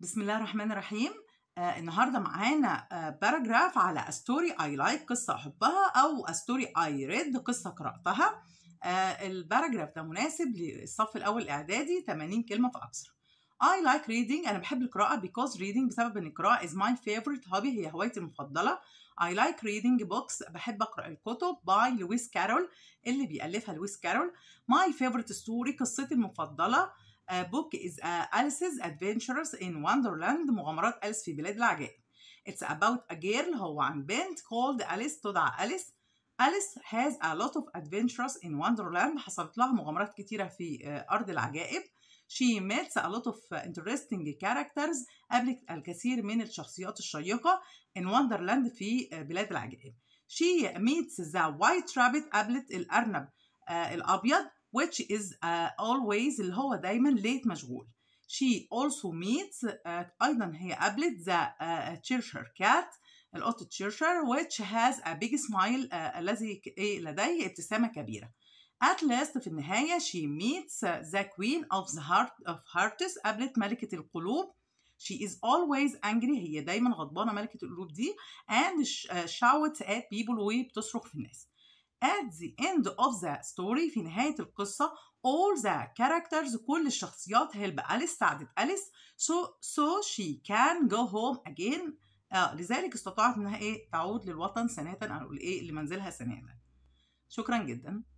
بسم الله الرحمن الرحيم آه النهارده معانا آه باراجراف على ستوري اي لايك قصه احبها او ستوري اي ريد قصه قراتها آه الباراجراف ده مناسب للصف الاول اعدادي 80 كلمه فاكثر I like reading أنا بحب القراءة because reading بسبب إن القراءة is my favorite hobby هي هوايتي المفضلة I like reading books بحب أقرأ الكتب باي لويس كارول اللي بيألفها لويس كارول my favorite story قصتي المفضلة book is Alice's Adventures in Wonderland مغامرات أليس في بلاد العجائب. It's about a girl هو عن بنت called Alice تدعى أليس. Alice has a lot of adventures in Wonderland حصلت لها مغامرات كتيرة في أرض العجائب. She meets a lot of interesting characters قابلت الكثير من الشخصيات الشيقة in Wonderland في بلاد العجائب. She meets the white rabbit قابلت الأرنب الأبيض which is uh, always اللي هو دايما late مشغول she also meets uh, أيضا هي قابلت the uh, Cheshire cat القط تشيرشر which has a big smile uh, الذي لديه ابتسامة كبيرة at last في النهاية she meets the queen of the heart of hearts قابلت ملكة القلوب she is always angry هي دايما غضبانة ملكة القلوب دي and uh، shouts at people وبتصرخ في الناس At the end of the story في نهاية القصة all the characters كل الشخصيات help أليس ساعدت أليس so, so she can go home again آه لذلك استطاعت انها ايه تعود للوطن سنة او ايه لمنزلها سنة شكرا جدا